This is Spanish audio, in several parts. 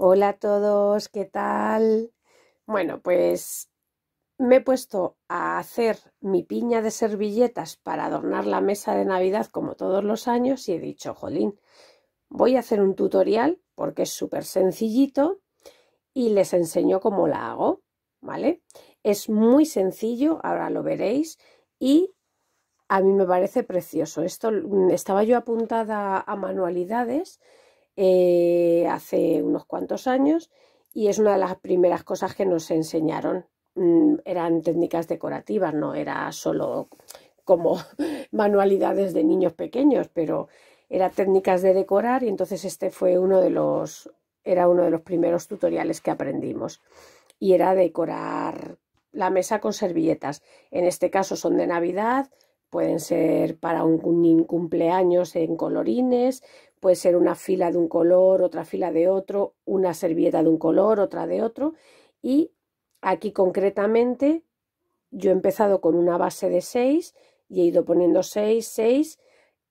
Hola a todos, ¿qué tal? Bueno, pues me he puesto a hacer mi piña de servilletas para adornar la mesa de Navidad como todos los años y he dicho, jolín, voy a hacer un tutorial porque es súper sencillito y les enseño cómo la hago. ¿vale? Es muy sencillo, ahora lo veréis, y a mí me parece precioso. Esto mm, estaba yo apuntada a manualidades eh, hace unos cuantos años y es una de las primeras cosas que nos enseñaron. Mm, eran técnicas decorativas, no era solo como manualidades de niños pequeños, pero era técnicas de decorar y entonces este fue uno de los era uno de los primeros tutoriales que aprendimos y era decorar la mesa con servilletas. En este caso son de Navidad, pueden ser para un cumpleaños en colorines, puede ser una fila de un color, otra fila de otro, una servilleta de un color, otra de otro. Y aquí concretamente yo he empezado con una base de 6 y he ido poniendo 6, 6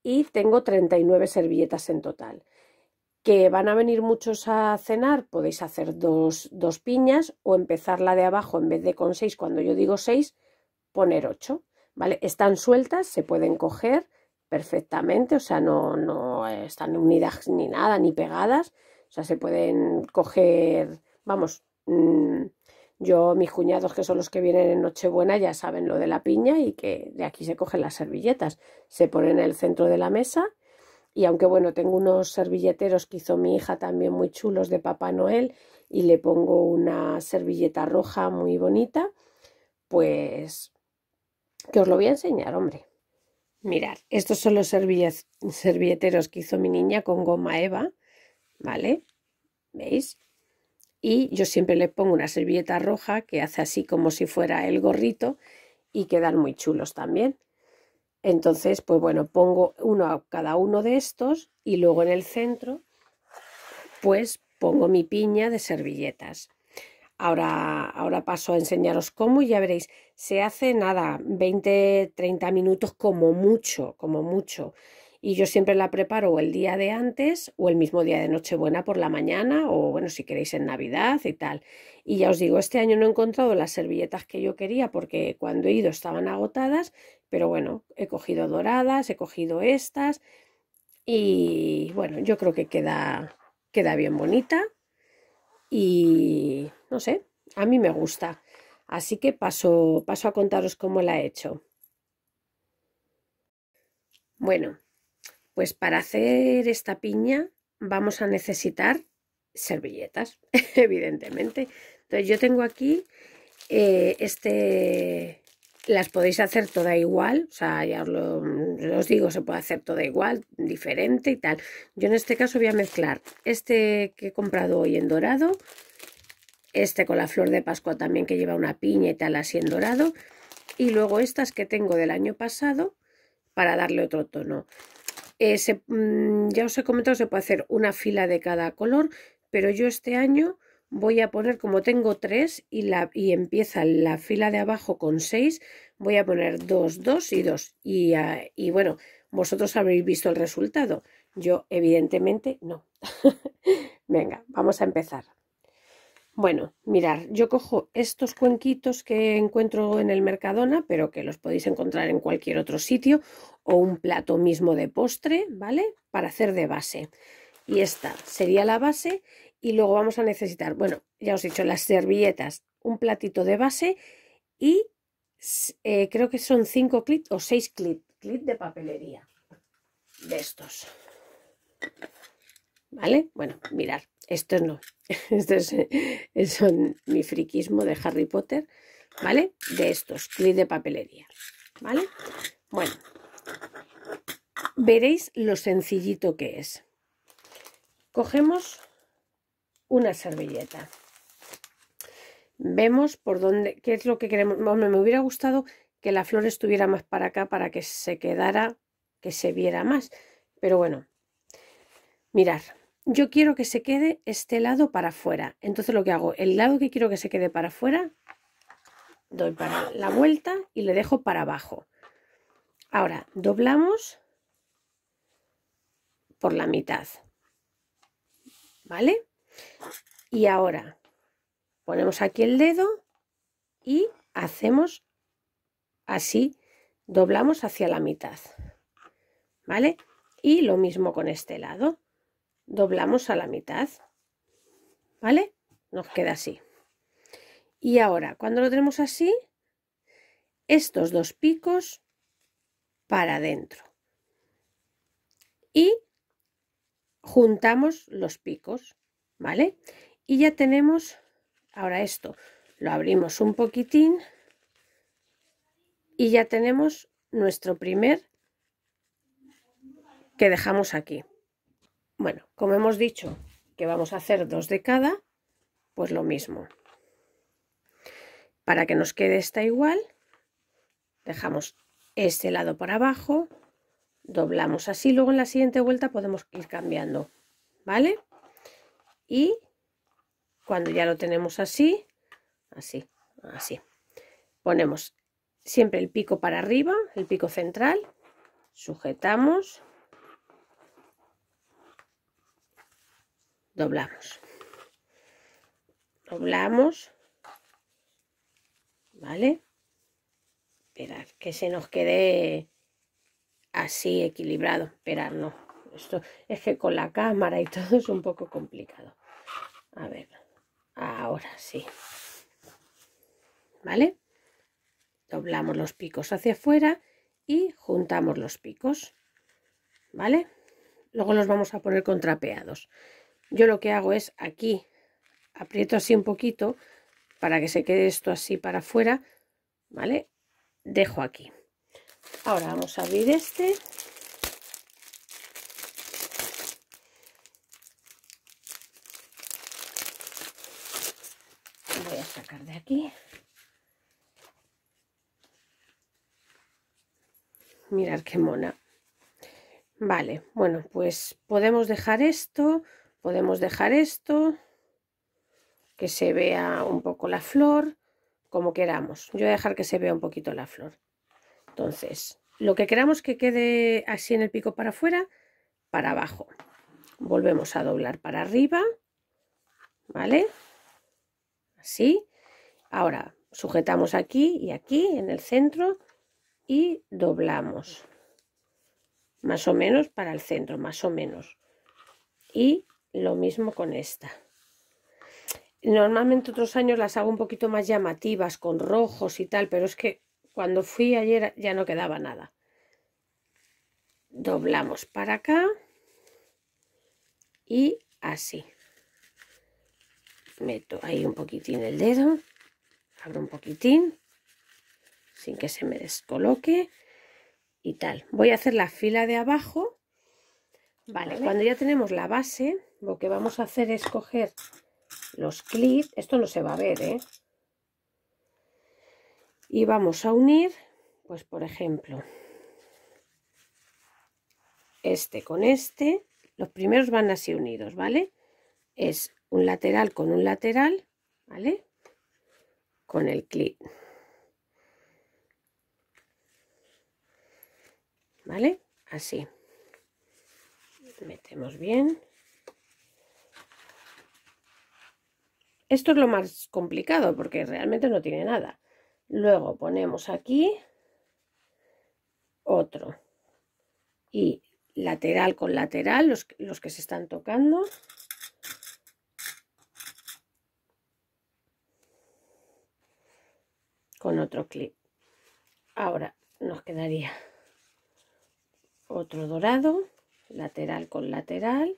y tengo 39 servilletas en total que van a venir muchos a cenar, podéis hacer dos, piñas o empezar la de abajo en vez de con seis, cuando yo digo seis, poner ocho, ¿vale? Están sueltas, se pueden coger perfectamente, o sea, no, están unidas ni nada, ni pegadas, o sea, se pueden coger, vamos, mm, yo, mis cuñados que son los que vienen en Nochebuena ya saben lo de la piña y que de aquí se cogen las servilletas, se ponen en el centro de la mesa y aunque bueno, tengo unos servilleteros que hizo mi hija también muy chulos de Papá Noel y le pongo una servilleta roja muy bonita, pues que os lo voy a enseñar, hombre. Mirad, estos son los servilleteros que hizo mi niña con goma eva, ¿vale? ¿Veis? Y yo siempre le pongo una servilleta roja que hace así como si fuera el gorrito y quedan muy chulos también. Entonces, pues bueno, pongo uno a cada uno de estos y luego en el centro, pues pongo mi piña de servilletas. Ahora, ahora paso a enseñaros cómo y ya veréis, se hace nada, 20, 30 minutos como mucho, como mucho y yo siempre la preparo el día de antes o el mismo día de Nochebuena por la mañana o bueno, si queréis en Navidad y tal. Y ya os digo, este año no he encontrado las servilletas que yo quería porque cuando he ido estaban agotadas, pero bueno, he cogido doradas, he cogido estas y bueno, yo creo que queda, queda bien bonita y no sé, a mí me gusta. Así que paso, paso a contaros cómo la he hecho. Bueno, pues para hacer esta piña vamos a necesitar servilletas, evidentemente. Entonces yo tengo aquí eh, este... Las podéis hacer toda igual, o sea, ya os digo, se puede hacer toda igual, diferente y tal. Yo en este caso voy a mezclar este que he comprado hoy en dorado, este con la flor de pascua también que lleva una piña y tal así en dorado, y luego estas que tengo del año pasado para darle otro tono. Eh, mm, ya os he comentado, se puede hacer una fila de cada color, pero yo este año voy a poner, como tengo tres y, empieza la fila de abajo con seis, voy a poner dos, dos y dos. Y, ah, y bueno, vosotros habréis visto el resultado. Yo evidentemente no. Venga, vamos a empezar. Bueno, mirar, yo cojo estos cuenquitos que encuentro en el Mercadona, pero que los podéis encontrar en cualquier otro sitio, o un plato mismo de postre, ¿vale? Para hacer de base. Y esta sería la base y luego vamos a necesitar, bueno, ya os he dicho, las servilletas, un platito de base y eh, creo que son cinco clips o 6 clips, de papelería de estos. ¿Vale? Bueno, mirar, esto no. Esto es, mi friquismo de Harry Potter, ¿vale? De estos, clic de papelería, ¿vale? Bueno, veréis lo sencillito que es. Cogemos una servilleta. Vemos por dónde, qué es lo que queremos. me hubiera gustado que la flor estuviera más para acá para que se quedara, que se viera más. Pero bueno, mirar, yo quiero que se quede este lado para afuera. Entonces lo que hago, el lado que quiero que se quede para afuera, doy para la vuelta y le dejo para abajo. Ahora doblamos por la mitad. ¿Vale? Y ahora ponemos aquí el dedo y hacemos así, doblamos hacia la mitad. ¿Vale? Y lo mismo con este lado doblamos a la mitad, ¿vale? Nos queda así. Y ahora, cuando lo tenemos así, estos dos picos para adentro. Y juntamos los picos, ¿vale? Y ya tenemos, ahora esto, lo abrimos un poquitín y ya tenemos nuestro primer que dejamos aquí. Bueno, como hemos dicho que vamos a hacer dos de cada, pues lo mismo. Para que nos quede esta igual, dejamos este lado para abajo, doblamos así, luego en la siguiente vuelta podemos ir cambiando, ¿vale? Y cuando ya lo tenemos así, así, así, ponemos siempre el pico para arriba, el pico central, sujetamos doblamos. Doblamos. ¿Vale? Esperar que se nos quede así equilibrado. Esperar, no. Esto es que con la cámara y todo es un poco complicado. A ver, ahora sí. ¿Vale? Doblamos los picos hacia afuera y juntamos los picos. ¿Vale? Luego los vamos a poner contrapeados yo lo que hago es aquí aprieto así un poquito para que se quede esto así para afuera, ¿vale? Dejo aquí. Ahora vamos a abrir este. Voy a sacar de aquí. mirar qué mona. Vale, bueno, pues podemos dejar esto, Podemos dejar esto, que se vea un poco la flor, como queramos. Yo voy a dejar que se vea un poquito la flor. Entonces, lo que queramos que quede así en el pico para afuera, para abajo. Volvemos a doblar para arriba, ¿vale? Así. Ahora, sujetamos aquí y aquí en el centro y doblamos. Más o menos para el centro, más o menos. Y lo mismo con esta. Normalmente otros años las hago un poquito más llamativas, con rojos y tal, pero es que cuando fui ayer ya no quedaba nada. Doblamos para acá y así. Meto ahí un poquitín el dedo, abro un poquitín, sin que se me descoloque y tal. Voy a hacer la fila de abajo Vale, cuando ya tenemos la base, lo que vamos a hacer es coger los clips, esto no se va a ver, ¿eh? Y vamos a unir, pues por ejemplo, este con este, los primeros van así unidos, ¿vale? Es un lateral con un lateral, ¿vale? Con el clip. ¿Vale? Así metemos bien. Esto es lo más complicado porque realmente no tiene nada. Luego ponemos aquí otro. Y lateral con lateral, los, que se están tocando. Con otro clip. Ahora nos quedaría otro dorado lateral con lateral.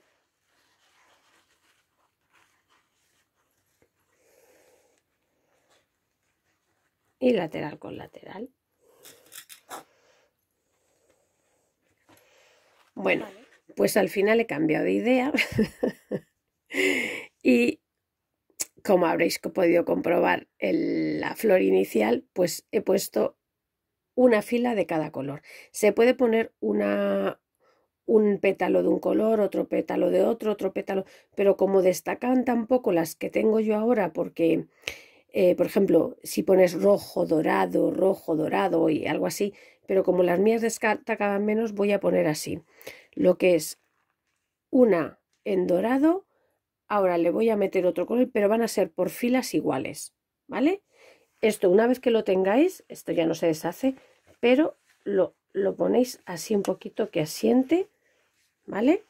Y lateral con lateral. Bueno, pues al final he cambiado de idea. y como habréis podido comprobar en la flor inicial, pues he puesto una fila de cada color. Se puede poner una, un pétalo de un color, otro pétalo de otro, otro pétalo, pero como destacan tampoco las que tengo yo ahora, porque, eh, por ejemplo, si pones rojo, dorado, rojo, dorado y algo así, pero como las mías destacaban menos, voy a poner así, lo que es una en dorado, ahora le voy a meter otro color, pero van a ser por filas iguales, ¿vale? Esto una vez que lo tengáis, esto ya no se deshace, pero lo, lo ponéis así un poquito que asiente ¿vale?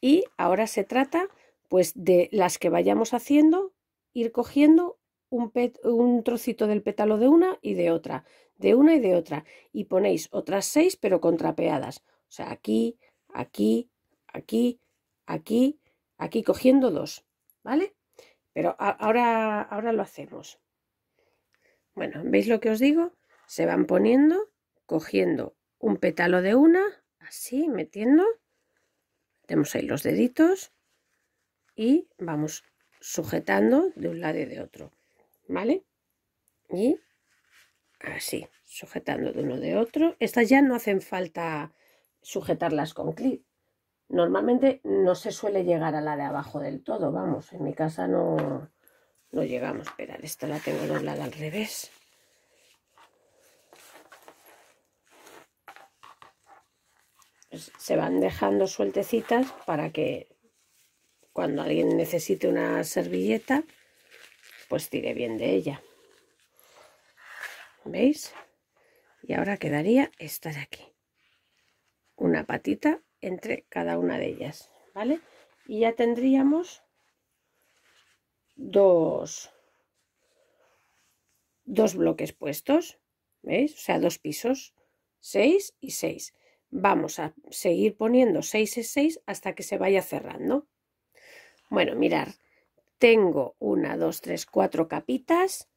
Y ahora se trata pues de las que vayamos haciendo, ir cogiendo un, un trocito del pétalo de una y de otra, de una y de otra, y ponéis otras seis pero contrapeadas, o sea, aquí, aquí, aquí, aquí, aquí cogiendo dos, ¿vale? Pero ahora, ahora lo hacemos. Bueno, ¿veis lo que os digo? Se van poniendo, cogiendo un pétalo de una, así, metiendo, tenemos ahí los deditos y vamos sujetando de un lado y de otro, ¿vale? Y así, sujetando de uno de otro. Estas ya no hacen falta sujetarlas con clip. Normalmente no se suele llegar a la de abajo del todo, vamos, en mi casa no, no llegamos. pero esta la tengo doblada al revés. Pues, se van dejando sueltecitas para que cuando alguien necesite una servilleta, pues tire bien de ella. ¿Veis? Y ahora quedaría esta de aquí. Una patita entre cada una de ellas, ¿vale? Y ya tendríamos dos, dos bloques puestos, ¿veis? O sea, dos pisos, 6 y 6 vamos a seguir poniendo 6 y 6 hasta que se vaya cerrando. Bueno, mirar, tengo una, dos, tres, cuatro capitas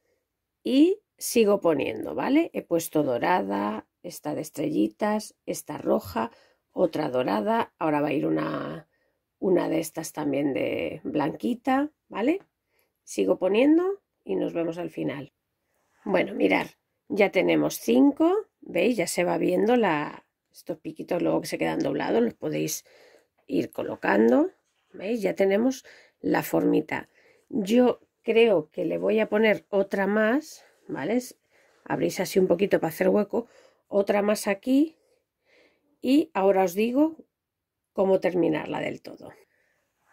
y sigo poniendo, ¿vale? He puesto dorada, esta de estrellitas, esta roja, otra dorada, ahora va a ir una, una de estas también de blanquita, ¿vale? Sigo poniendo y nos vemos al final. Bueno, mirar, ya tenemos 5, ¿veis? Ya se va viendo la, estos piquitos luego que se quedan doblados los podéis ir colocando. ¿Veis? Ya tenemos la formita. Yo creo que le voy a poner otra más, ¿vale? Abrís así un poquito para hacer hueco. Otra más aquí. Y ahora os digo cómo terminarla del todo.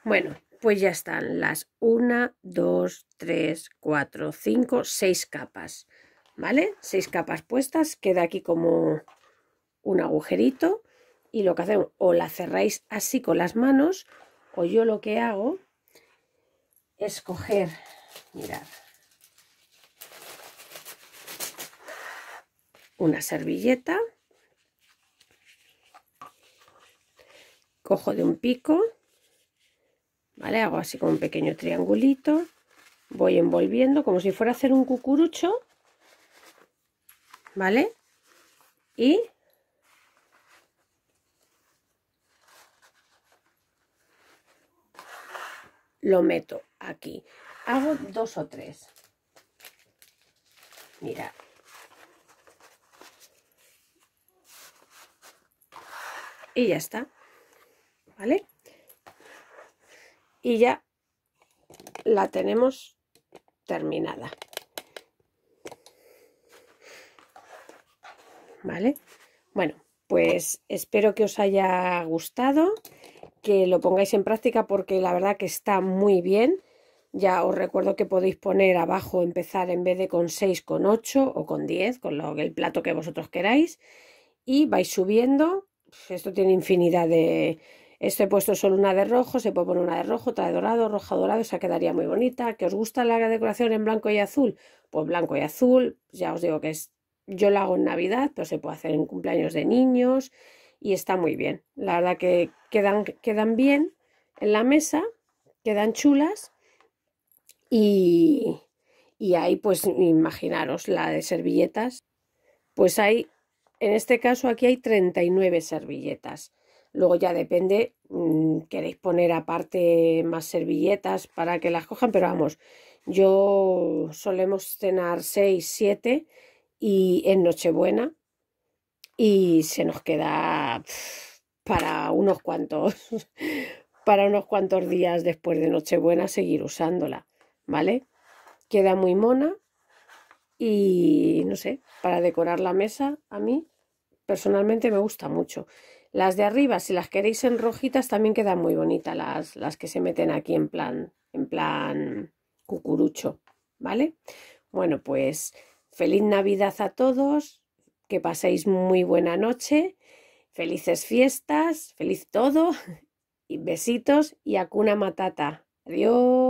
Bueno, pues ya están las 1, 2, 3, 4, 5, 6 capas. ¿Vale? seis capas puestas. Queda aquí como un agujerito y lo que hacemos, o la cerráis así con las manos, o yo lo que hago es coger, mirad, una servilleta, cojo de un pico, ¿vale? Hago así como un pequeño triangulito, voy envolviendo como si fuera a hacer un cucurucho, ¿vale? Y lo meto aquí. Hago dos o tres. Mira. Y ya está. ¿Vale? Y ya la tenemos terminada. ¿Vale? Bueno, pues espero que os haya gustado que lo pongáis en práctica porque la verdad que está muy bien. Ya os recuerdo que podéis poner abajo empezar en vez de con 6, con 8 o con 10, con lo, el plato que vosotros queráis. Y vais subiendo. Esto tiene infinidad de... Esto he puesto solo una de rojo, se puede poner una de rojo, otra de dorado, roja dorado, o quedaría muy bonita. ¿Que os gusta la decoración en blanco y azul? Pues blanco y azul, ya os digo que es... Yo la hago en Navidad, pero se puede hacer en cumpleaños de niños, y está muy bien. La verdad que quedan, quedan bien en la mesa, quedan chulas y, y ahí pues imaginaros la de servilletas, pues hay, en este caso aquí hay 39 servilletas. Luego ya depende, mm, queréis poner aparte más servilletas para que las cojan, pero vamos, yo solemos cenar 6, 7 y en Nochebuena y se nos queda para unos cuantos, para unos cuantos días después de Nochebuena seguir usándola, ¿vale? Queda muy mona y no sé, para decorar la mesa a mí personalmente me gusta mucho. Las de arriba, si las queréis en rojitas, también quedan muy bonitas las, las que se meten aquí en plan, en plan cucurucho, ¿vale? Bueno, pues feliz Navidad a todos, que paséis muy buena noche, felices fiestas, feliz todo, y besitos y acuna matata. Adiós.